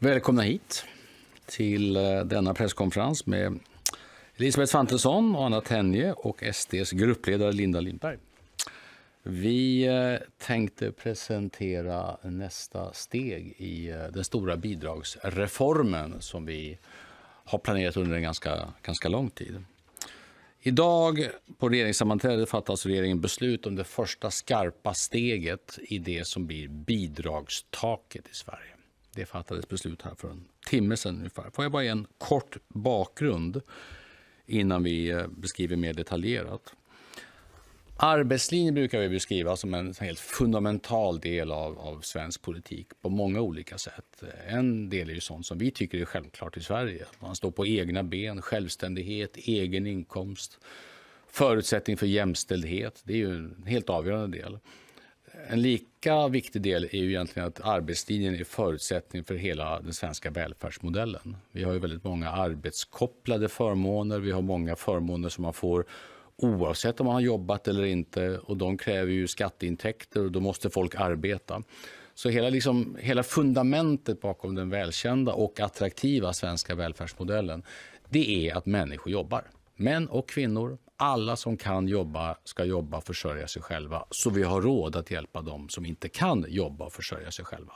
Välkomna hit till eh, denna presskonferens med Elisabeth Svantesson, Anna Tenje och SDs gruppledare Linda Lindberg. Vi eh, tänkte presentera nästa steg i eh, den stora bidragsreformen som vi har planerat under en ganska, ganska lång tid. Idag på regeringssammanträdet fattas regeringen beslut om det första skarpa steget i det som blir bidragstaket i Sverige det fattades beslut här för en timme sedan ungefär. Får jag bara ge en kort bakgrund innan vi eh, beskriver mer detaljerat. Arbetslinjen brukar vi beskriva som en helt fundamental del av, av, svensk politik på många olika sätt. En del är ju sånt som vi tycker är självklart i Sverige. Man står på egna ben, självständighet, egen inkomst, förutsättning för jämställdhet. Det är ju en helt avgörande del en lika viktig del är ju egentligen att arbetslinjen är förutsättning för hela den svenska välfärdsmodellen. Vi har ju väldigt många arbetskopplade förmåner. Vi har många förmåner som man får oavsett om man har jobbat eller inte. Och De kräver ju skatteintäkter och då måste folk arbeta. Så hela, liksom, hela fundamentet bakom den välkända och attraktiva svenska välfärdsmodellen det är att människor jobbar. Män och kvinnor, alla som kan jobba ska jobba och försörja sig själva så vi har råd att hjälpa dem som inte kan jobba och försörja sig själva.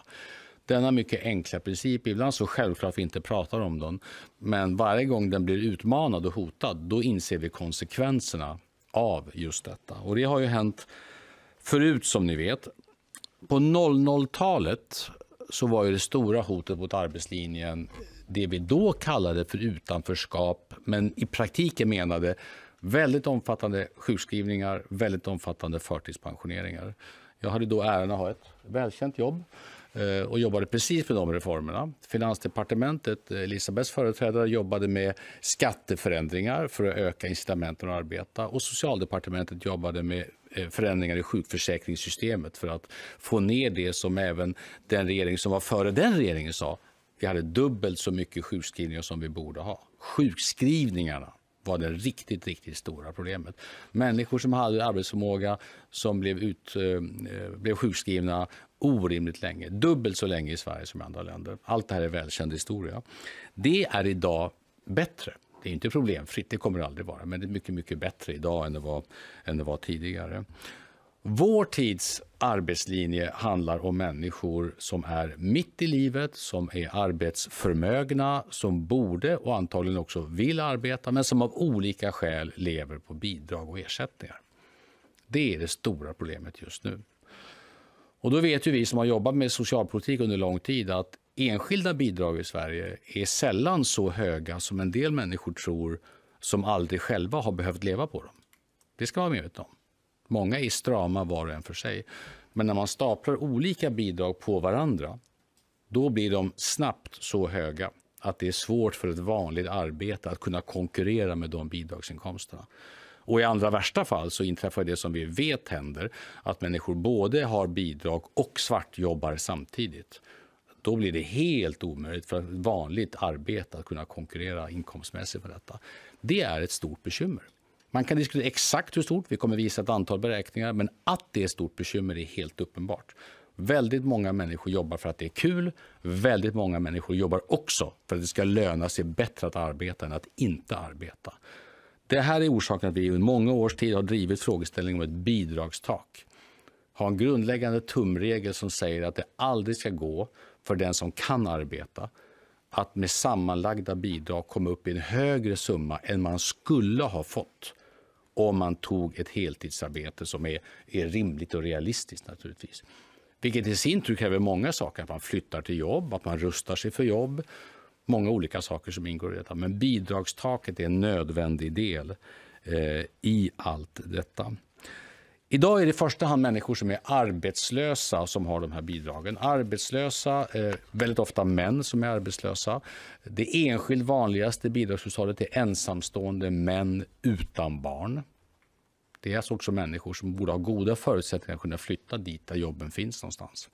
Denna mycket enkla princip, ibland så självklart vi inte pratar om den, men varje gång den blir utmanad och hotad, då inser vi konsekvenserna av just detta. Och det har ju hänt förut som ni vet. På 00-talet så var ju det stora hotet mot arbetslinjen det vi då kallade för utanförskap, men i praktiken menade väldigt omfattande sjukskrivningar, väldigt omfattande förtidspensioneringar. Jag hade då äran att ha ett välkänt jobb eh, och jobbade precis med de reformerna. Finansdepartementet, eh, Elisabeths företrädare, jobbade med skatteförändringar för att öka incitamenten att arbeta och Socialdepartementet jobbade med eh, förändringar i sjukförsäkringssystemet för att få ner det som även den regering som var före den regeringen sa vi hade dubbelt så mycket sjukskrivningar som vi borde ha. Sjukskrivningarna var det riktigt, riktigt stora problemet. Människor som hade arbetsförmåga som blev, ut, eh, blev sjukskrivna orimligt länge. Dubbelt så länge i Sverige som i andra länder. Allt det här är välkänd historia. Det är idag bättre. Det är inte problemfritt, det kommer det aldrig vara, men det är mycket, mycket bättre idag än det var, än det var tidigare. Vår tids arbetslinje handlar om människor som är mitt i livet, som är arbetsförmögna, som borde och antagligen också vill arbeta men som av olika skäl lever på bidrag och ersättningar. Det är det stora problemet just nu. Och då vet ju vi som har jobbat med socialpolitik under lång tid att enskilda bidrag i Sverige är sällan så höga som en del människor tror som aldrig själva har behövt leva på dem. Det ska man vara medveten om. Många är strama var och en för sig. Men när man staplar olika bidrag på varandra, då blir de snabbt så höga att det är svårt för ett vanligt arbete att kunna konkurrera med de bidragsinkomsterna. Och I andra värsta fall så inträffar det som vi vet händer, att människor både har bidrag och svartjobbar samtidigt. Då blir det helt omöjligt för ett vanligt arbete att kunna konkurrera inkomstmässigt med detta. Det är ett stort bekymmer. Man kan diskutera exakt hur stort, vi kommer visa ett antal beräkningar, men att det är ett stort bekymmer är helt uppenbart. Väldigt många människor jobbar för att det är kul. Väldigt många människor jobbar också för att det ska löna sig bättre att arbeta än att inte arbeta. Det här är orsaken att vi under många års tid har drivit frågeställningen om ett bidragstak. Ha en grundläggande tumregel som säger att det aldrig ska gå för den som kan arbeta att med sammanlagda bidrag komma upp i en högre summa än man skulle ha fått om man tog ett heltidsarbete som är, är rimligt och realistiskt naturligtvis. Vilket i sin tur kräver många saker, att man flyttar till jobb, att man rustar sig för jobb, många olika saker som ingår i detta. Men bidragstaket är en nödvändig del eh, i allt detta. Idag är det i första hand människor som är arbetslösa som har de här bidragen. Arbetslösa, eh, väldigt ofta män som är arbetslösa. Det enskilt vanligaste bidragshushållet är ensamstående män utan barn. Det är alltså också människor som borde ha goda förutsättningar att kunna flytta dit där jobben finns någonstans.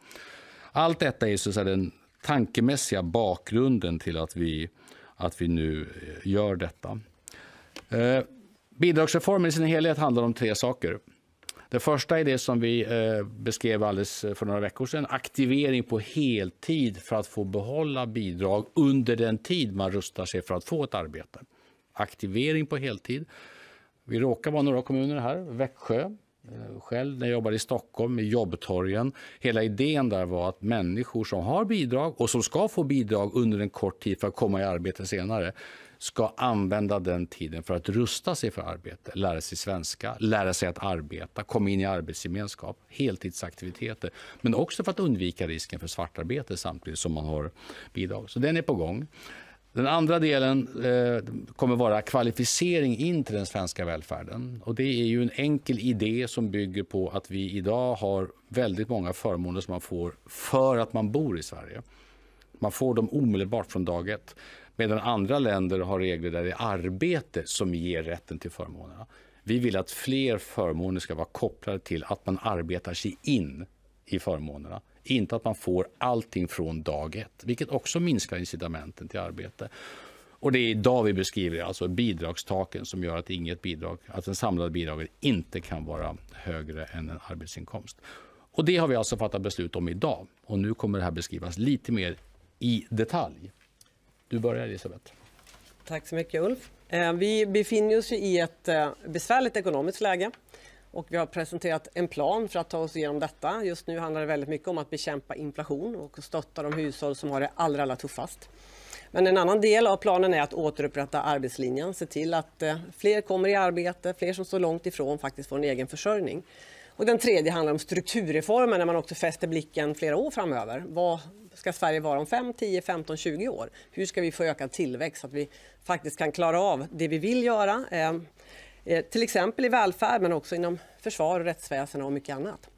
Allt detta är så att säga den tankemässiga bakgrunden till att vi, att vi nu eh, gör detta. Eh, bidragsreformen i sin helhet handlar om tre saker. Det första är det som vi eh, beskrev alldeles eh, för några veckor sedan, aktivering på heltid för att få behålla bidrag under den tid man rustar sig för att få ett arbete. Aktivering på heltid. Vi råkar vara några kommuner här, Växjö, eh, själv när jag jobbade i Stockholm, i jobbtorgen. Hela idén där var att människor som har bidrag och som ska få bidrag under en kort tid för att komma i arbete senare ska använda den tiden för att rusta sig för arbete, lära sig svenska, lära sig att arbeta, komma in i arbetsgemenskap, heltidsaktiviteter, men också för att undvika risken för svartarbete samtidigt som man har bidrag. Så den är på gång. Den andra delen eh, kommer vara kvalificering in till den svenska välfärden. Och det är ju en enkel idé som bygger på att vi idag har väldigt många förmåner som man får för att man bor i Sverige. Man får dem omedelbart från dag ett. Medan andra länder har regler där det är arbete som ger rätten till förmånerna. Vi vill att fler förmåner ska vara kopplade till att man arbetar sig in i förmånerna. Inte att man får allting från dag ett, vilket också minskar incitamenten till arbete. Och Det är idag vi beskriver alltså bidragstaken som gör att inget bidrag, att den samlade bidraget inte kan vara högre än en arbetsinkomst. Och Det har vi alltså fattat beslut om idag. Och Nu kommer det här beskrivas lite mer i detalj. Du börjar, Elisabeth. Tack så mycket, Ulf. Eh, vi befinner oss i ett eh, besvärligt ekonomiskt läge och vi har presenterat en plan för att ta oss igenom detta. Just nu handlar det väldigt mycket om att bekämpa inflation och stötta de hushåll som har det allra, allra tuffast. Men en annan del av planen är att återupprätta arbetslinjen, se till att eh, fler kommer i arbete, fler som står långt ifrån faktiskt får en egen försörjning. Och den tredje handlar om strukturreformer när man också fäster blicken flera år framöver. Vad ska Sverige vara om 5, 10, 15, 20 år? Hur ska vi få ökad tillväxt så att vi faktiskt kan klara av det vi vill göra? Eh, eh till exempel i välfärd men också inom försvar och rättsväsende och mycket annat.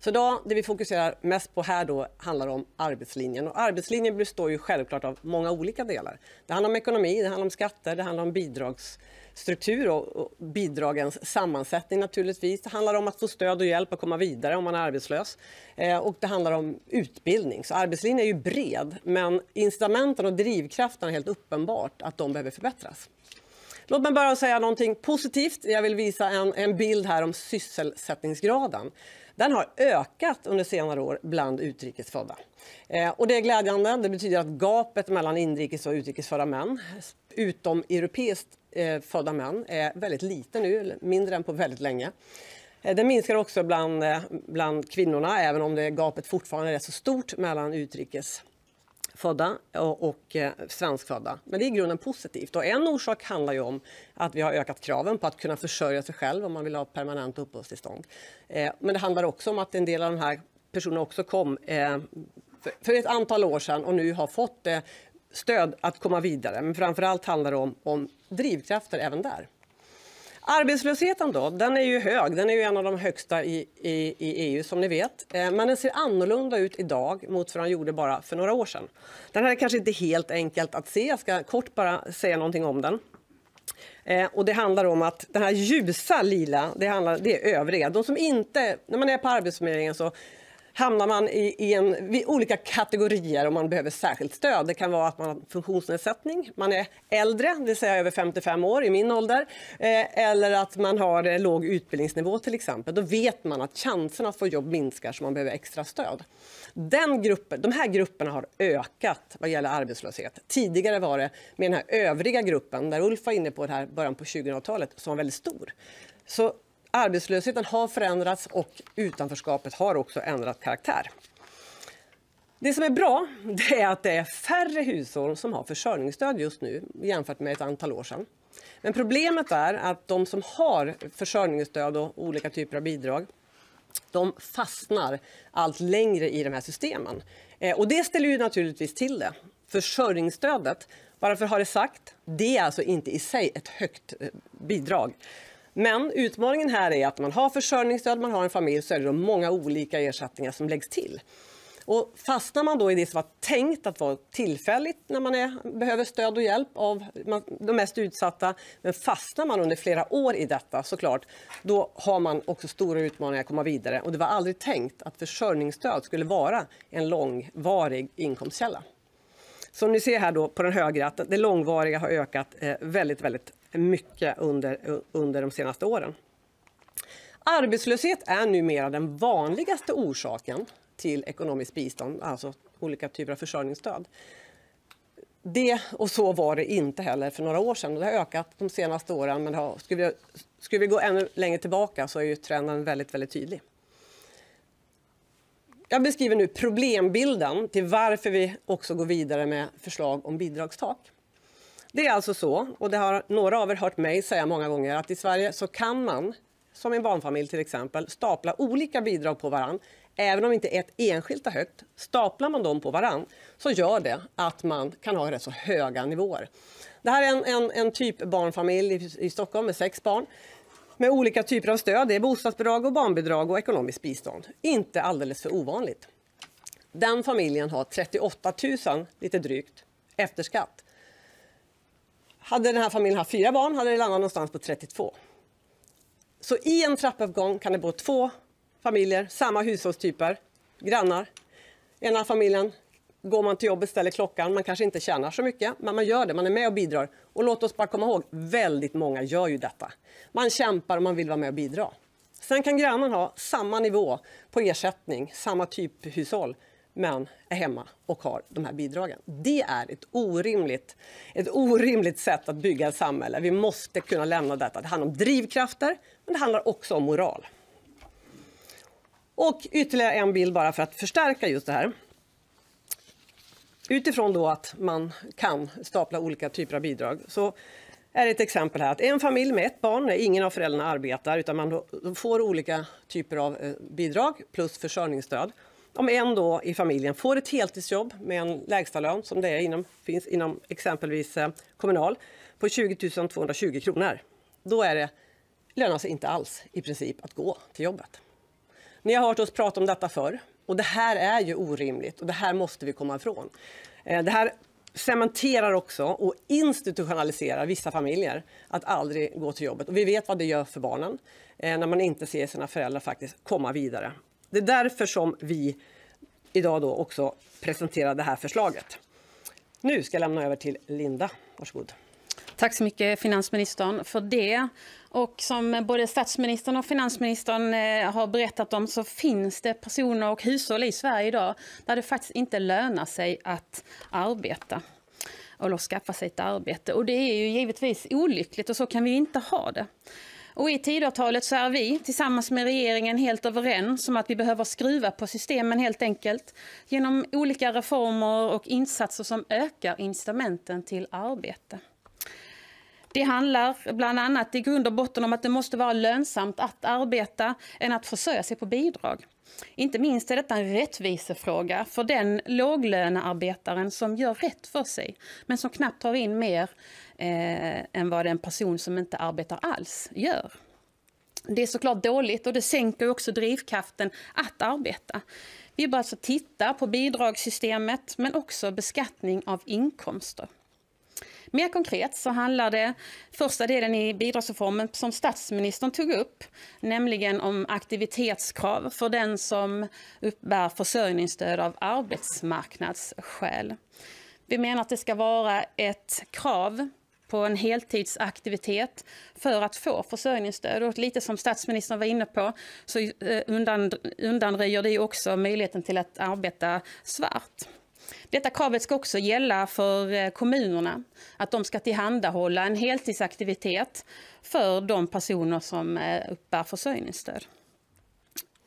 Så då, det vi fokuserar mest på här då handlar om arbetslinjen. Och arbetslinjen består ju självklart av många olika delar. Det handlar om ekonomi, det handlar om skatter, det handlar om bidragsstruktur och, och bidragens sammansättning naturligtvis. Det handlar om att få stöd och hjälp att komma vidare om man är arbetslös. Eh, och det handlar om utbildning. Så arbetslinjen är ju bred, men incitamenten och drivkrafterna är helt uppenbart att de behöver förbättras. Låt mig bara säga någonting positivt. Jag vill visa en, en bild här om sysselsättningsgraden. Den har ökat under senare år bland utrikesfödda. Eh, och det är glädjande. Det betyder att gapet mellan inrikes och utrikesfödda män, utom europeiskt eh, födda män, är väldigt liten nu, mindre än på väldigt länge. Eh, det minskar också bland, eh, bland kvinnorna, även om det gapet fortfarande är så stort mellan utrikes födda och, eh, svenskfödda. Men det är i grunden positivt. Och en orsak handlar ju om att vi har ökat kraven på att kunna försörja sig själv om man vill ha permanent uppehållstillstånd. Eh, men det handlar också om att en del av de här personerna också kom eh, för, ett antal år sedan och nu har fått stöd att komma vidare. Men framför allt handlar det om, om drivkrafter även där. Arbetslösheten då, den är ju hög. Den är ju en av de högsta i, i, i EU som ni vet. Eh, men den ser annorlunda ut idag mot vad den gjorde bara för några år sedan. Den här är kanske inte helt enkelt att se. Jag ska kort bara säga någonting om den. Eh, och det handlar om att den här ljusa lila, det, handlar, det är övriga. De som inte, när man är på Arbetsförmedlingen så hamnar man i, i, en, i olika kategorier om man behöver särskilt stöd. Det kan vara att man har funktionsnedsättning, man är äldre, det vill säga över 55 år i min ålder, eh, eller att man har eh, låg utbildningsnivå till exempel. Då vet man att chansen att få jobb minskar så man behöver extra stöd. Den gruppen, de här grupperna har ökat vad gäller arbetslöshet. Tidigare var det med den här övriga gruppen, där Ulf var inne på det här början på 2000-talet, som var väldigt stor. Så arbetslösheten har förändrats och utanförskapet har också ändrat karaktär. Det som är bra det är att det är färre hushåll som har försörjningsstöd just nu jämfört med ett antal år sedan. Men problemet är att de som har försörjningsstöd och olika typer av bidrag de fastnar allt längre i de här systemen. Eh, och det ställer ju naturligtvis till det. Försörjningsstödet, varför har det sagt? Det är alltså inte i sig ett högt eh, bidrag. Men utmaningen här är att man har försörjningsstöd, man har en familj, så är det många olika ersättningar som läggs till. Och fastnar man då i det som var tänkt att vara tillfälligt när man är, behöver stöd och hjälp av de mest utsatta, men fastnar man under flera år i detta såklart, då har man också stora utmaningar att komma vidare. Och det var aldrig tänkt att försörjningsstöd skulle vara en långvarig inkomstkälla. Som ni ser här då på den högra, att det långvariga har ökat eh, väldigt, väldigt mycket under, under de senaste åren. Arbetslöshet är numera den vanligaste orsaken till ekonomiskt bistånd, alltså olika typer av försörjningsstöd. Det och så var det inte heller för några år sedan. Det har ökat de senaste åren, men har, skulle, vi, skulle vi gå ännu längre tillbaka så är ju trenden väldigt, väldigt tydlig. Jag beskriver nu problembilden till varför vi också går vidare med förslag om bidragstak. Det är alltså så, och det har några av er hört mig säga många gånger, att i Sverige så kan man, som en barnfamilj till exempel, stapla olika bidrag på varann. Även om inte ett enskilt är högt, staplar man dem på varann så gör det att man kan ha rätt så höga nivåer. Det här är en, en, en typ barnfamilj i, i Stockholm med sex barn med olika typer av stöd. Det är bostadsbidrag, och barnbidrag och ekonomiskt bistånd. Inte alldeles för ovanligt. Den familjen har 38 000, lite drygt, efter skatt. Hade den här familjen haft fyra barn hade det landat någonstans på 32. Så i en trappuppgång kan det bo två familjer, samma hushållstyper, grannar. Ena familjen går man till jobbet, ställer klockan, man kanske inte tjänar så mycket, men man gör det, man är med och bidrar. Och låt oss bara komma ihåg, väldigt många gör ju detta. Man kämpar och man vill vara med och bidra. Sen kan grannen ha samma nivå på ersättning, samma typ hushåll, men är hemma och har de här bidragen. Det är ett orimligt, ett orimligt sätt att bygga ett samhälle. Vi måste kunna lämna detta. Det handlar om drivkrafter, men det handlar också om moral. Och ytterligare en bild bara för att förstärka just det här. Utifrån då att man kan stapla olika typer av bidrag så är ett exempel här att en familj med ett barn, ingen av föräldrarna arbetar utan man får olika typer av eh, bidrag plus försörjningsstöd om en då i familjen får ett heltidsjobb med en lägstalön som det är inom, finns inom exempelvis eh, Kommunal på 20 220 kronor, då är det, lönar sig inte alls i princip att gå till jobbet. Ni har hört oss prata om detta förr och det här är ju orimligt och det här måste vi komma ifrån. Eh, det här cementerar också och institutionaliserar vissa familjer att aldrig gå till jobbet. Och vi vet vad det gör för barnen eh, när man inte ser sina föräldrar faktiskt komma vidare det är därför som vi idag då också presenterar det här förslaget. Nu ska jag lämna över till Linda. Varsågod. Tack så mycket, finansministern, för det. Och som både statsministern och finansministern eh, har berättat om så finns det personer och hushåll i Sverige idag där det faktiskt inte lönar sig att arbeta eller skaffa sig ett arbete. Och det är ju givetvis olyckligt och så kan vi inte ha det. Och I tidavtalet så är vi tillsammans med regeringen helt överens om att vi behöver skruva på systemen helt enkelt genom olika reformer och insatser som ökar incitamenten till arbete. Det handlar bland annat i grund och botten om att det måste vara lönsamt att arbeta än att försörja sig på bidrag. Inte minst är detta en rättvisefråga för den låglönearbetaren som gör rätt för sig men som knappt tar in mer eh, än vad en person som inte arbetar alls gör. Det är såklart dåligt och det sänker också drivkraften att arbeta. Vi bör alltså titta på bidragssystemet men också beskattning av inkomster. Mer konkret så handlar det första delen i bidragsreformen som statsministern tog upp, nämligen om aktivitetskrav för den som uppbär försörjningsstöd av arbetsmarknadsskäl. Vi menar att det ska vara ett krav på en heltidsaktivitet för att få försörjningsstöd. Och lite som statsministern var inne på så eh, undanröjer det också möjligheten till att arbeta svart. Detta kravet ska också gälla för eh, kommunerna, att de ska tillhandahålla en heltidsaktivitet för de personer som eh, uppbär försörjningsstöd.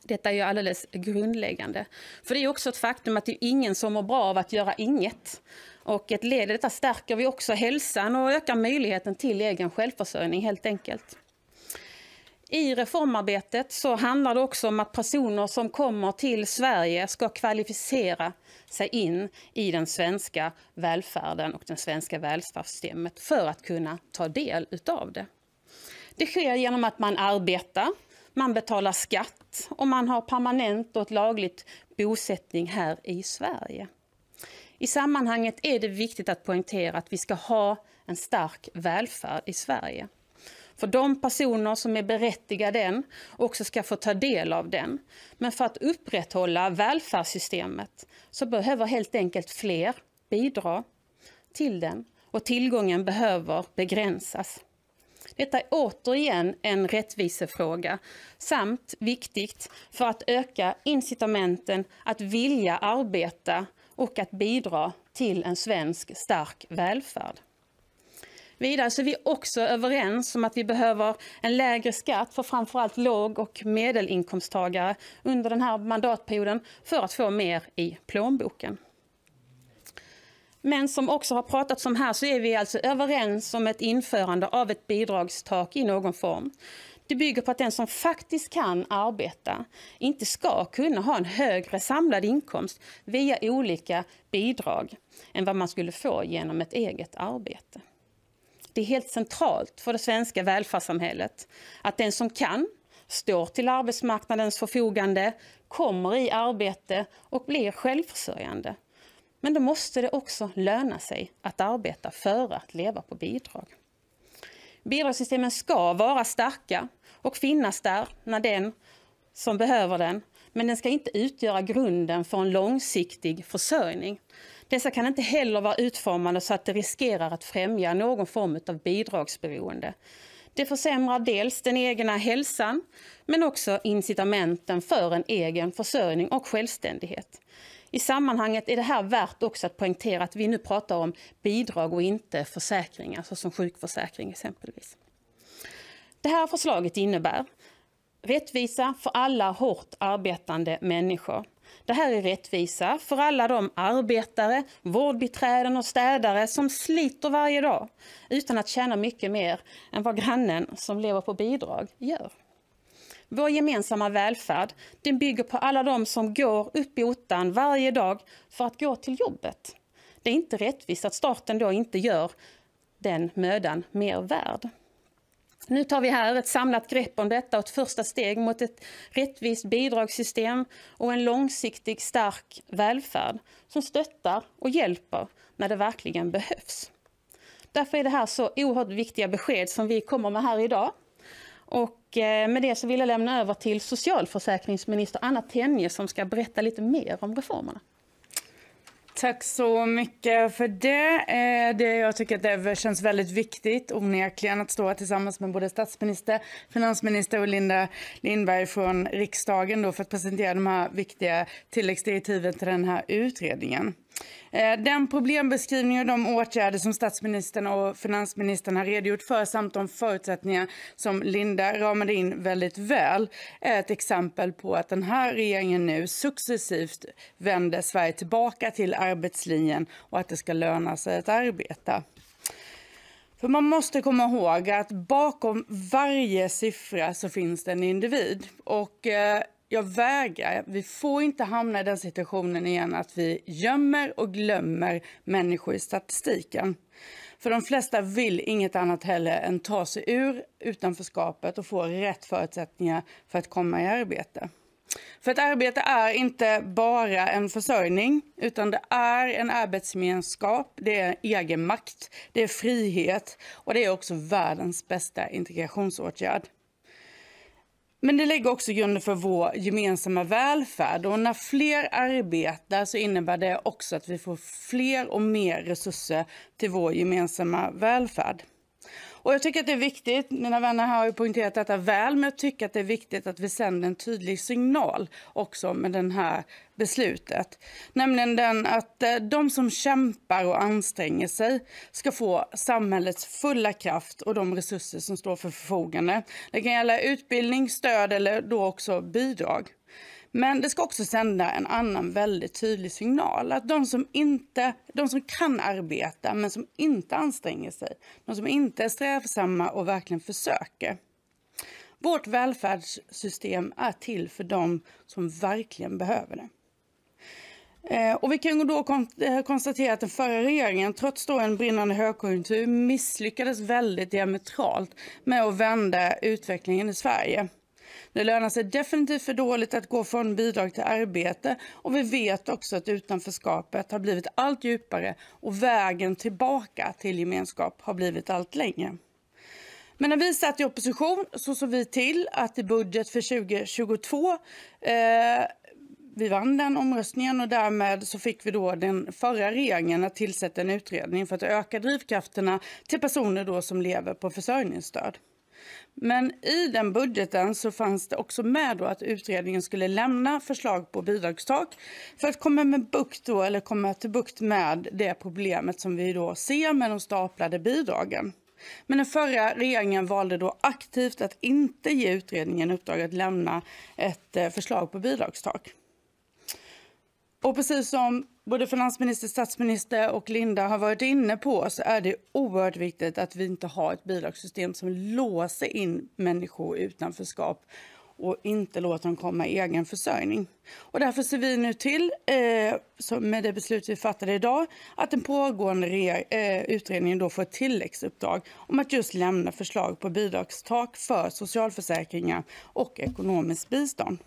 Detta är ju alldeles grundläggande. För det är också ett faktum att det är ingen som mår bra av att göra inget. Och ett led i detta stärker vi också hälsan och ökar möjligheten till egen självförsörjning helt enkelt. I reformarbetet så handlar det också om att personer som kommer till Sverige ska kvalificera sig in i den svenska välfärden och det svenska välfärdssystemet för att kunna ta del av det. Det sker genom att man arbetar, man betalar skatt och man har permanent och lagligt bosättning här i Sverige. I sammanhanget är det viktigt att poängtera att vi ska ha en stark välfärd i Sverige. För de personer som är berättigade den också ska få ta del av den. Men för att upprätthålla välfärdssystemet så behöver helt enkelt fler bidra till den och tillgången behöver begränsas. Detta är återigen en rättvisefråga samt viktigt för att öka incitamenten att vilja arbeta och att bidra till en svensk stark välfärd. Vidare så är vi också överens om att vi behöver en lägre skatt för framförallt låg och medelinkomsttagare under den här mandatperioden för att få mer i plånboken. Men som också har pratats om här så är vi alltså överens om ett införande av ett bidragstak i någon form. Det bygger på att den som faktiskt kan arbeta inte ska kunna ha en högre samlad inkomst via olika bidrag än vad man skulle få genom ett eget arbete. Det är helt centralt för det svenska välfärdssamhället att den som kan står till arbetsmarknadens förfogande, kommer i arbete och blir självförsörjande. Men då måste det också löna sig att arbeta före att leva på bidrag. Bidragssystemen ska vara starka och finnas där när den som behöver den. Men den ska inte utgöra grunden för en långsiktig försörjning. Dessa kan inte heller vara utformade så att det riskerar att främja någon form av bidragsberoende. Det försämrar dels den egna hälsan men också incitamenten för en egen försörjning och självständighet. I sammanhanget är det här värt också att poängtera att vi nu pratar om bidrag och inte försäkringar såsom sjukförsäkring exempelvis. Det här förslaget innebär rättvisa för alla hårt arbetande människor. Det här är rättvisa för alla de arbetare, vårdbiträden och städare som sliter varje dag utan att tjäna mycket mer än vad grannen som lever på bidrag gör. Vår gemensamma välfärd den bygger på alla de som går upp i ottan varje dag för att gå till jobbet. Det är inte rättvist att staten då inte gör den mödan mer värd. Nu tar vi här ett samlat grepp om detta och ett första steg mot ett rättvist bidragssystem och en långsiktig stark välfärd som stöttar och hjälper när det verkligen behövs. Därför är det här så oerhört viktiga besked som vi kommer med här idag. Och eh, med det så vill jag lämna över till socialförsäkringsminister Anna Tenje som ska berätta lite mer om reformerna. Tack så mycket för det. Eh, det jag tycker att det känns väldigt viktigt onekligen att stå här tillsammans med både statsminister, finansminister och Linda Lindberg från riksdagen då för att presentera de här viktiga tilläggsdirektiven till den här utredningen. Eh, den problembeskrivning och de åtgärder som statsministern och finansministern har redogjort för samt de förutsättningar som Linda ramade in väldigt väl är ett exempel på att den här regeringen nu successivt vänder Sverige tillbaka till arbetslinjen och att det ska löna sig att arbeta. För man måste komma ihåg att bakom varje siffra så finns det en individ. Och eh, jag vägrar. Vi får inte hamna i den situationen igen att vi gömmer och glömmer människor i statistiken. För de flesta vill inget annat heller än ta sig ur utanförskapet och få rätt förutsättningar för att komma i arbete. För ett arbete är inte bara en försörjning, utan det är en arbetsgemenskap, det är egenmakt, det är frihet och det är också världens bästa integrationsåtgärd. Men det lägger också grunden för vår gemensamma välfärd. Och när fler arbetar så innebär det också att vi får fler och mer resurser till vår gemensamma välfärd. Och jag tycker att det är viktigt, mina vänner har ju poängterat detta väl, men jag tycker att det är viktigt att vi sänder en tydlig signal också med det här beslutet. Nämligen den att eh, de som kämpar och anstränger sig ska få samhällets fulla kraft och de resurser som står för förfogande. Det kan gälla utbildning, stöd eller då också bidrag. Men det ska också sända en annan väldigt tydlig signal. Att de som, inte, de som kan arbeta men som inte anstränger sig, de som inte är strävsamma och verkligen försöker. Vårt välfärdssystem är till för dem som verkligen behöver det. Eh, och vi kan då eh, konstatera att den förra regeringen, trots då en brinnande högkonjunktur, misslyckades väldigt diametralt med att vända utvecklingen i Sverige. Det lönar sig definitivt för dåligt att gå från bidrag till arbete och vi vet också att utanförskapet har blivit allt djupare och vägen tillbaka till gemenskap har blivit allt längre. Men när vi satt i opposition så såg vi till att i budget för 2022 eh, vi vann den omröstningen och därmed så fick vi då den förra regeringen att tillsätta en utredning för att öka drivkrafterna till personer då som lever på försörjningsstöd. Men i den budgeten så fanns det också med då att utredningen skulle lämna förslag på bidragstak för att komma, med bukt då, eller komma till bukt med det problemet som vi då ser med de staplade bidragen. Men den förra regeringen valde då aktivt att inte ge utredningen uppdrag att lämna ett eh, förslag på bidragstak. Och precis som både finansminister, statsminister och Linda har varit inne på så är det oerhört viktigt att vi inte har ett bidragssystem som låser in människor i utanförskap och inte låter dem komma i egen försörjning. Och därför ser vi nu till, eh, med det beslut vi fattade idag att den pågående eh, utredningen då får ett tilläggsuppdrag om att just lämna förslag på bidragstak för socialförsäkringar och ekonomiskt bistånd.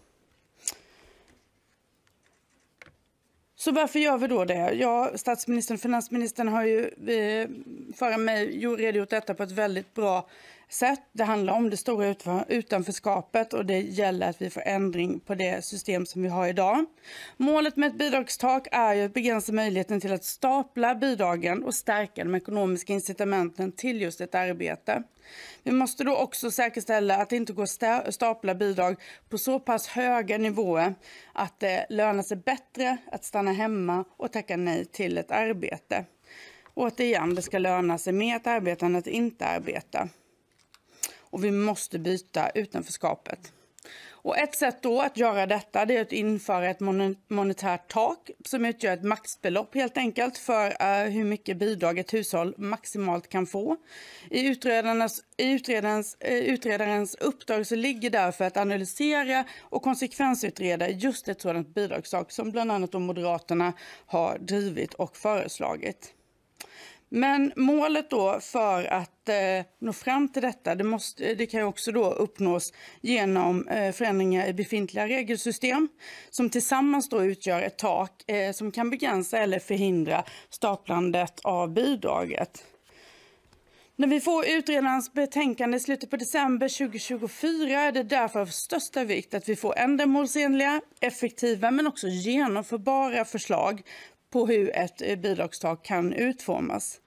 Så varför gör vi då det? Ja, statsministern och finansministern har ju eh, före mig redogjort detta på ett väldigt bra sätt. Det handlar om det stora utanförskapet och det gäller att vi får ändring på det system som vi har idag. Målet med ett bidragstak är att begränsa möjligheten till att stapla bidragen och stärka de ekonomiska incitamenten till just ett arbete. Vi måste då också säkerställa att det inte går att stapla bidrag på så pass höga nivåer att det lönar sig bättre att stanna hemma och tacka nej till ett arbete. Återigen, det ska löna sig mer att arbeta än att inte arbeta och vi måste byta utanförskapet. Och ett sätt då att göra detta det är att införa ett monetärt tak som utgör ett maxbelopp helt enkelt för uh, hur mycket bidrag ett hushåll maximalt kan få. I utredarens, i utredarens, uh, utredarens uppdrag så ligger därför att analysera och konsekvensutreda just ett sådant bidragssak som bland annat Moderaterna har drivit och föreslagit. Men målet då för att eh, nå fram till detta, det, måste, eh, det kan också då uppnås genom eh, förändringar i befintliga regelsystem som tillsammans då utgör ett tak eh, som kan begränsa eller förhindra staplandet av bidraget. När vi får utredarens betänkande i slutet på december 2024 är det därför av största vikt att vi får ändamålsenliga, effektiva men också genomförbara förslag på hur ett eh, bidragstak kan utformas.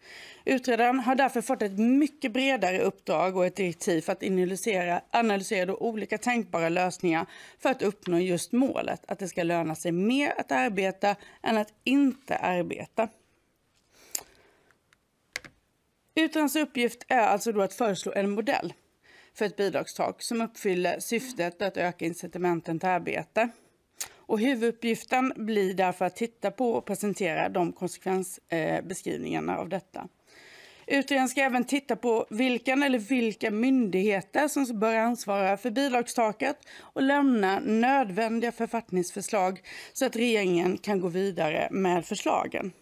Utredaren har därför fått ett mycket bredare uppdrag och ett direktiv för att analysera, analysera olika tänkbara lösningar för att uppnå just målet att det ska löna sig mer att arbeta än att inte arbeta. Utredarens uppgift är alltså då att föreslå en modell för ett bidragstak som uppfyller syftet att öka incitamenten till arbete. Och huvuduppgiften blir därför att titta på och presentera de konsekvensbeskrivningarna av detta. Utredningen ska även titta på vilken eller vilka myndigheter som bör ansvara för bidragstaket och lämna nödvändiga författningsförslag så att regeringen kan gå vidare med förslagen.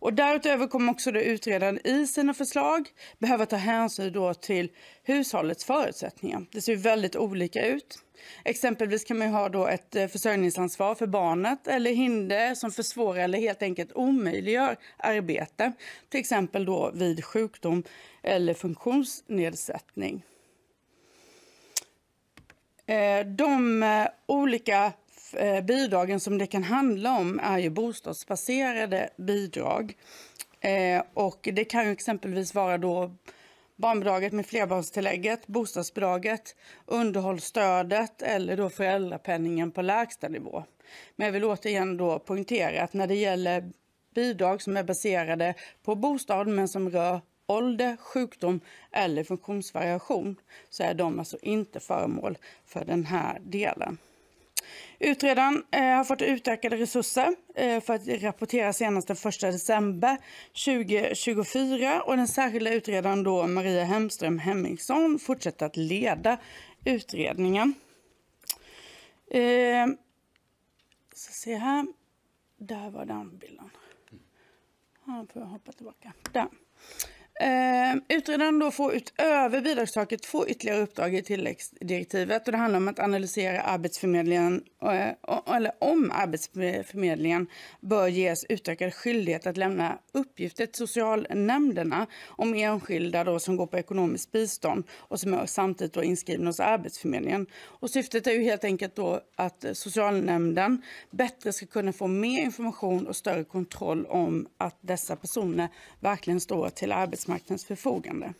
Och därutöver kommer också då utredaren i sina förslag behöva ta hänsyn då till hushållets förutsättningar. Det ser ju väldigt olika ut. Exempelvis kan man ha då ett eh, försörjningsansvar för barnet eller hinder som försvårar eller helt enkelt omöjliggör arbete, till exempel då vid sjukdom eller funktionsnedsättning. Eh, de eh, olika Eh, bidragen som det kan handla om är ju bostadsbaserade bidrag. Eh, och det kan ju exempelvis vara då barnbidraget med flerbarnstillägget, bostadsbidraget, underhållsstödet eller då föräldrapenningen på lägsta nivå. Men jag vill återigen då poängtera att när det gäller bidrag som är baserade på bostad men som rör ålder, sjukdom eller funktionsvariation så är de alltså inte föremål för den här delen. Utredaren eh, har fått utökade resurser eh, för att rapportera senast den 1 december 2024 och den särskilda utredaren då Maria Hemström Hemmingsson fortsätter att leda utredningen. Eh, så se här. Där var den bilden. Ja, får jag hoppa tillbaka. Där. Uh, utredaren då får utöver bidragstaket två ytterligare uppdrag i tilläggsdirektivet och det handlar om att analysera arbetsförmedlingen, uh, eller om Arbetsförmedlingen bör ges utökad skyldighet att lämna uppgifter till socialnämnderna om enskilda då som går på ekonomiskt bistånd och som är samtidigt då inskrivna hos Arbetsförmedlingen. Och syftet är ju helt enkelt då att socialnämnden bättre ska kunna få mer information och större kontroll om att dessa personer verkligen står till arbetsmarknaden arbetsmarknadens förfogande.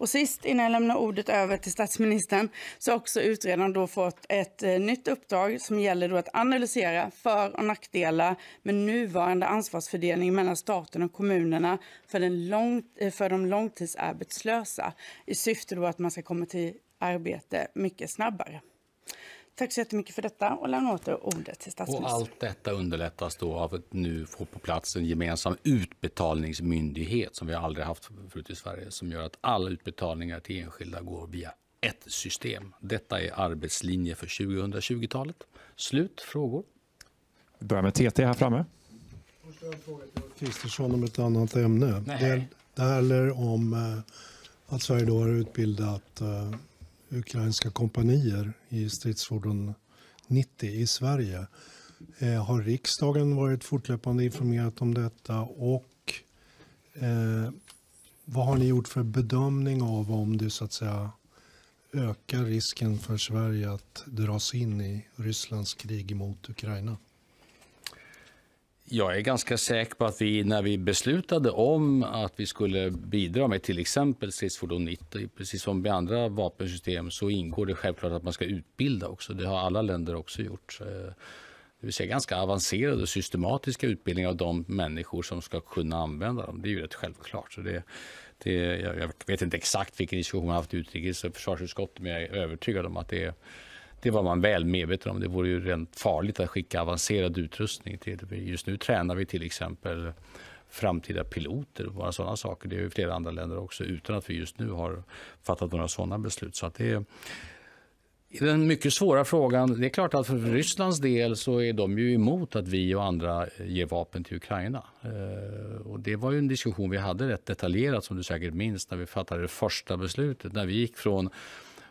Och sist innan jag lämnar ordet över till statsministern så har också utredaren då fått ett eh, nytt uppdrag som gäller då att analysera för och nackdelar med nuvarande ansvarsfördelning mellan staten och kommunerna för, den lång, eh, för de långtidsarbetslösa i syfte då att man ska komma till arbete mycket snabbare. Tack så jättemycket för detta och lämna åter ordet till statsministern. Och allt detta underlättas då av att nu få på plats en gemensam utbetalningsmyndighet som vi aldrig haft förut i Sverige som gör att alla utbetalningar till enskilda går via ett system. Detta är arbetslinje för 2020-talet. Slut frågor. Vi börjar med TT här framme. Först har jag en fråga till Kristersson om ett annat ämne. Nej. Det, det handlar om eh, att Sverige då har utbildat eh, ukrainska kompanier i stridsfordon 90 i Sverige. Eh, har riksdagen varit fortlöpande informerat om detta och eh, vad har ni gjort för bedömning av om det så att säga ökar risken för Sverige att dras in i Rysslands krig mot Ukraina? Jag är ganska säker på att vi, när vi beslutade om att vi skulle bidra med till exempel stridsfordon 90, precis som med andra vapensystem, så ingår det självklart att man ska utbilda också. Det har alla länder också gjort. Eh, det vill säga ganska avancerade och systematiska utbildningar av de människor som ska kunna använda dem. Det är ju rätt självklart. Så det, det, jag vet inte exakt vilken diskussion man har haft i utrikes och försvarsutskottet, men jag är övertygad om att det är det var man väl medveten om. Det vore ju rent farligt att skicka avancerad utrustning till Just nu tränar vi till exempel framtida piloter och bara sådana saker. Det är ju flera andra länder också utan att vi just nu har fattat några sådana beslut. Så det är den mycket svåra frågan, det är klart att för Rysslands del så är de ju emot att vi och andra ger vapen till Ukraina. Eh, och det var ju en diskussion vi hade rätt detaljerat som du säkert minns när vi fattade det första beslutet. När vi gick från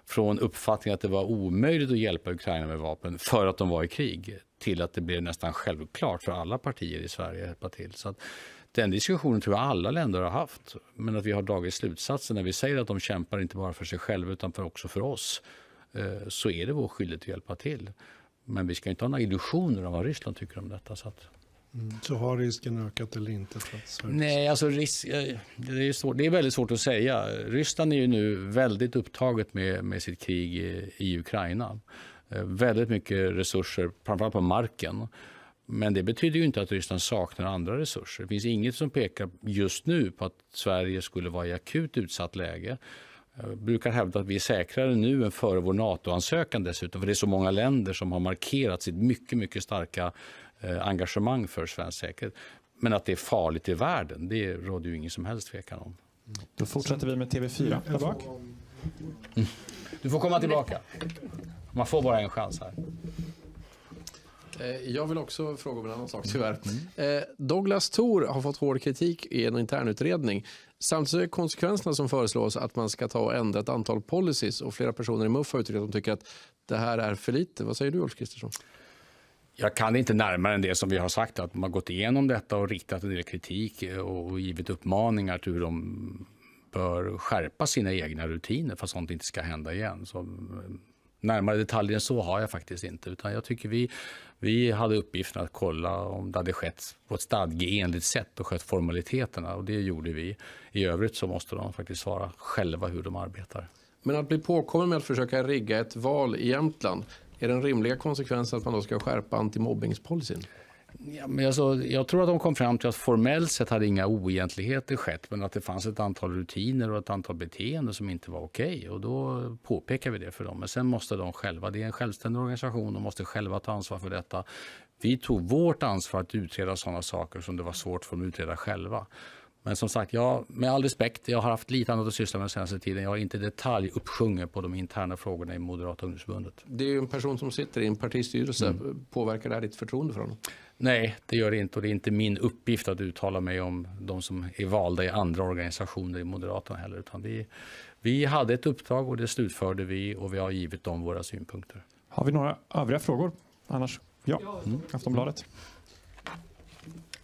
från uppfattningen att det var omöjligt att hjälpa Ukraina med vapen för att de var i krig till att det blev nästan självklart för alla partier i Sverige att hjälpa till. Så att den diskussionen tror jag alla länder har haft, men att vi har dragit slutsatsen när vi säger att de kämpar inte bara för sig själva utan för också för oss, eh, så är det vår skyldighet att hjälpa till. Men vi ska inte ha några illusioner om vad Ryssland tycker om detta. Så att Mm. Så har risken ökat eller inte? Nej, alltså risk, eh, det, är svårt, det är väldigt svårt att säga. Ryssland är ju nu väldigt upptaget med, med sitt krig i, i Ukraina. Eh, väldigt mycket resurser, framförallt på marken. Men det betyder ju inte att Ryssland saknar andra resurser. Det finns inget som pekar just nu på att Sverige skulle vara i akut utsatt läge. Jag brukar hävda att vi är säkrare nu än före vår NATO-ansökan dessutom, för det är så många länder som har markerat sitt mycket, mycket starka eh, engagemang för svensk säkerhet. Men att det är farligt i världen, det råder ju ingen som helst tvekan om. Då fortsätter vi med TV4. Mm. bak. Mm. Du får komma tillbaka. Man får bara en chans här. Eh, jag vill också fråga om en annan sak mm. tyvärr. Mm. Eh, Douglas Thor har fått hård kritik i en internutredning Samtidigt är konsekvenserna som föreslås att man ska ta och ändra ett antal policies och flera personer i MUF har uttryckt att de tycker att det här är för lite. Vad säger du Ulf Kristersson? Jag kan inte närmare än det som vi har sagt, att man har gått igenom detta och riktat en del kritik och givit uppmaningar till hur de bör skärpa sina egna rutiner för att sånt inte ska hända igen. Så närmare detaljer än så har jag faktiskt inte. Utan jag tycker vi, vi hade uppgiften att kolla om det hade skett på ett stadgeenligt sätt och skött formaliteterna. Och det gjorde vi. I övrigt så måste de faktiskt svara själva hur de arbetar. Men att bli påkommen med att försöka rigga ett val i Jämtland, är den rimliga konsekvensen att man då ska skärpa antimobbningspolicyn? Ja, men alltså, jag tror att de kom fram till att formellt sett hade inga oegentligheter skett, men att det fanns ett antal rutiner och ett antal beteenden som inte var okej. Okay, och då påpekar vi det för dem. Men sen måste de själva, det är en självständig organisation, de måste själva ta ansvar för detta. Vi tog vårt ansvar att utreda sådana saker som det var svårt för dem att utreda själva. Men som sagt, jag, med all respekt, jag har haft lite annat att syssla med den senaste tiden. Jag har inte detalj uppsjungen på de interna frågorna i Moderata ungdomsförbundet. Det är ju en person som sitter i en partistyrelse. Mm. Påverkar det här ditt förtroende för honom? Nej, det gör det inte. Och det är inte min uppgift att uttala mig om de som är valda i andra organisationer i Moderaterna heller. Utan vi, vi hade ett uppdrag och det slutförde vi och vi har givit dem våra synpunkter. Har vi några övriga frågor? Annars, ja, mm. Aftonbladet.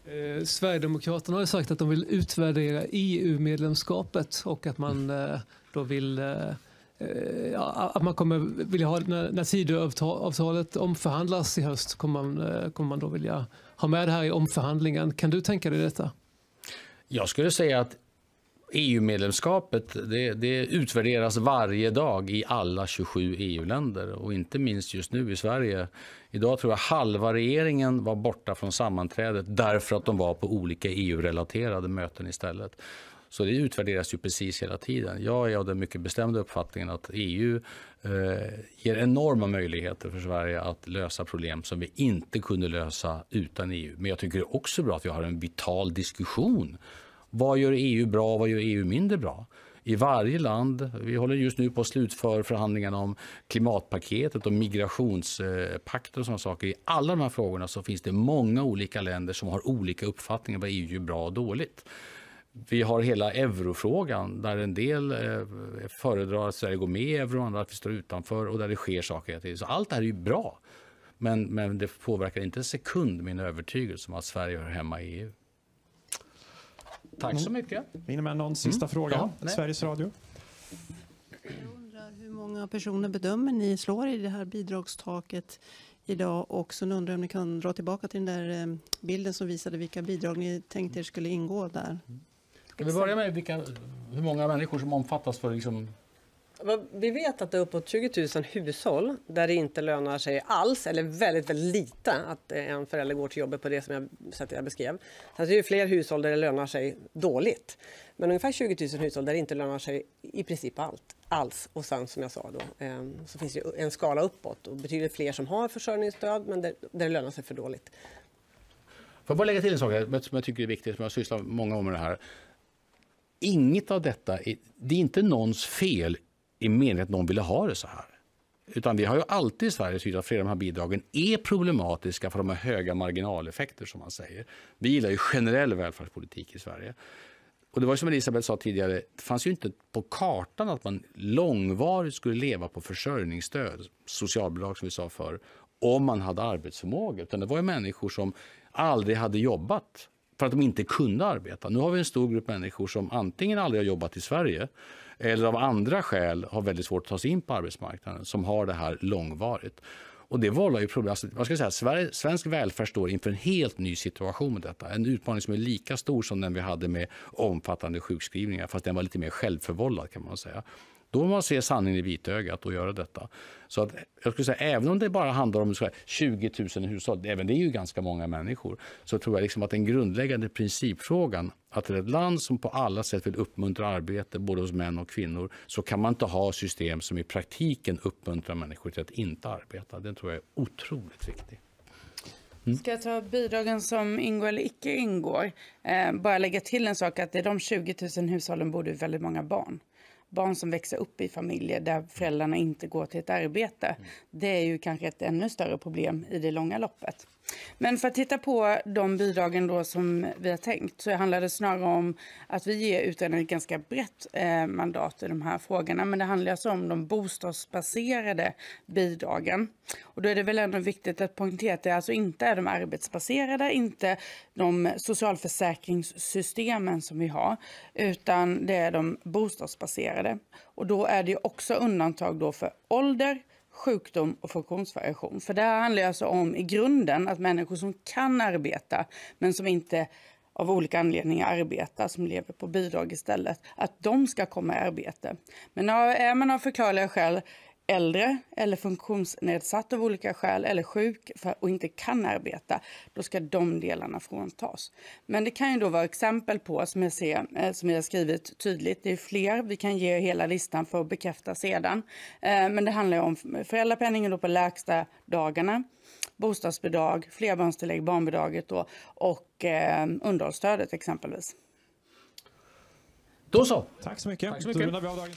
Eh, Sverigedemokraterna har sagt att de vill utvärdera EU-medlemskapet och att man eh, då vill eh, Eh, att man kommer vilja ha, när, när Tidöavtalet omförhandlas i höst, kommer man, eh, kommer man då vilja ha med det här i omförhandlingen. Kan du tänka dig detta? Jag skulle säga att EU-medlemskapet det, det, utvärderas varje dag i alla 27 EU-länder och inte minst just nu i Sverige. Idag tror jag halva regeringen var borta från sammanträdet därför att de var på olika EU-relaterade möten istället. Så det utvärderas ju precis hela tiden. Jag är av den mycket bestämda uppfattningen att EU eh, ger enorma möjligheter för Sverige att lösa problem som vi inte kunde lösa utan EU. Men jag tycker det är också bra att vi har en vital diskussion. Vad gör EU bra och vad gör EU mindre bra? i varje land. Vi håller just nu på att slutföra förhandlingarna om klimatpaketet och migrationspakter och sådana saker. I alla de här frågorna så finns det många olika länder som har olika uppfattningar vad EU är bra och dåligt. Vi har hela eurofrågan där en del eh, föredrar att Sverige går med i euron, andra att vi står utanför och där det sker saker Så allt det här är ju bra, men, men det påverkar inte en sekund min övertygelse om att Sverige hör hemma i EU. Tack så mm. mycket. Vi hinner med någon sista mm. fråga. Ja, Sveriges Radio. Jag undrar hur många personer bedömer ni slår i det här bidragstaket idag och sen undrar jag om ni kan dra tillbaka till den där eh, bilden som visade vilka bidrag ni tänkte skulle ingå där. Ska vi börja med vilka, hur många människor som omfattas? för liksom... Vi vet att det är uppåt 20 000 hushåll där det inte lönar sig alls eller väldigt, väldigt lite att en förälder går till jobbet på det som jag, sättet jag beskrev. Sen är det ju fler hushåll där det lönar sig dåligt. Men ungefär 20 000 hushåll där det inte lönar sig i princip allt, alls. Och sen som jag sa då, ehm, så finns det en skala uppåt och betydligt fler som har försörjningsstöd men där, där det lönar sig för dåligt. Får jag bara lägga till en sak som jag tycker är viktigt, som jag sysslar många år med det här inget av detta, är, det är inte någons fel i meningen att någon ville ha det så här. Utan vi har ju alltid i Sverige tyckt att flera av de här bidragen är problematiska för de här höga marginaleffekter som man säger. Vi gillar ju generell välfärdspolitik i Sverige. Och det var som Elisabeth sa tidigare, det fanns ju inte på kartan att man långvarigt skulle leva på försörjningsstöd, socialbidrag som vi sa förr, om man hade arbetsförmåga. Utan det var ju människor som aldrig hade jobbat för att de inte kunde arbeta. Nu har vi en stor grupp människor som antingen aldrig har jobbat i Sverige eller av andra skäl har väldigt svårt att ta sig in på arbetsmarknaden, som har det här långvarigt. Och det vållar ju problem. Alltså, man ska säga, Sverige, svensk välfärd står inför en helt ny situation med detta. En utmaning som är lika stor som den vi hade med omfattande sjukskrivningar, fast den var lite mer självförvållad kan man säga. Då man se sanningen i vitögat och göra detta. Så att, jag skulle säga, även om det bara handlar om 20 000 hushåll, även det är ju ganska många människor, så tror jag liksom att den grundläggande principfrågan, att det är ett land som på alla sätt vill uppmuntra arbete, både hos män och kvinnor, så kan man inte ha system som i praktiken uppmuntrar människor till att inte arbeta. Den tror jag är otroligt viktig. Mm. Ska jag ta bidragen som ingår eller icke ingår? Eh, bara lägga till en sak, att i de 20 000 hushållen bor det väldigt många barn barn som växer upp i familjer där föräldrarna inte går till ett arbete, mm. det är ju kanske ett ännu större problem i det långa loppet. Men för att titta på de bidragen då som vi har tänkt så handlar det snarare om att vi ger utredningen ett ganska brett eh, mandat i de här frågorna. Men det handlar alltså om de bostadsbaserade bidragen. Och då är det väl ändå viktigt att poängtera att det alltså inte är de arbetsbaserade, inte de socialförsäkringssystemen som vi har, utan det är de bostadsbaserade. Och då är det också undantag då för ålder, sjukdom och funktionsvariation. För det här handlar alltså om i grunden att människor som kan arbeta men som inte av olika anledningar arbetar, som lever på bidrag istället, att de ska komma i arbete. Men är man av förklarliga skäl äldre eller funktionsnedsatt av olika skäl eller sjuk och inte kan arbeta, då ska de delarna fråntas. Men det kan ju då vara exempel på, som jag, ser, eh, som jag har skrivit tydligt, det är fler, vi kan ge hela listan för att bekräfta sedan. Eh, men det handlar om föräldrapenningen då på lägsta dagarna, bostadsbidrag, flerbarnstillägg, barnbidraget då, och eh, underhållsstödet exempelvis. Då så. Tack så mycket. Tack så mycket.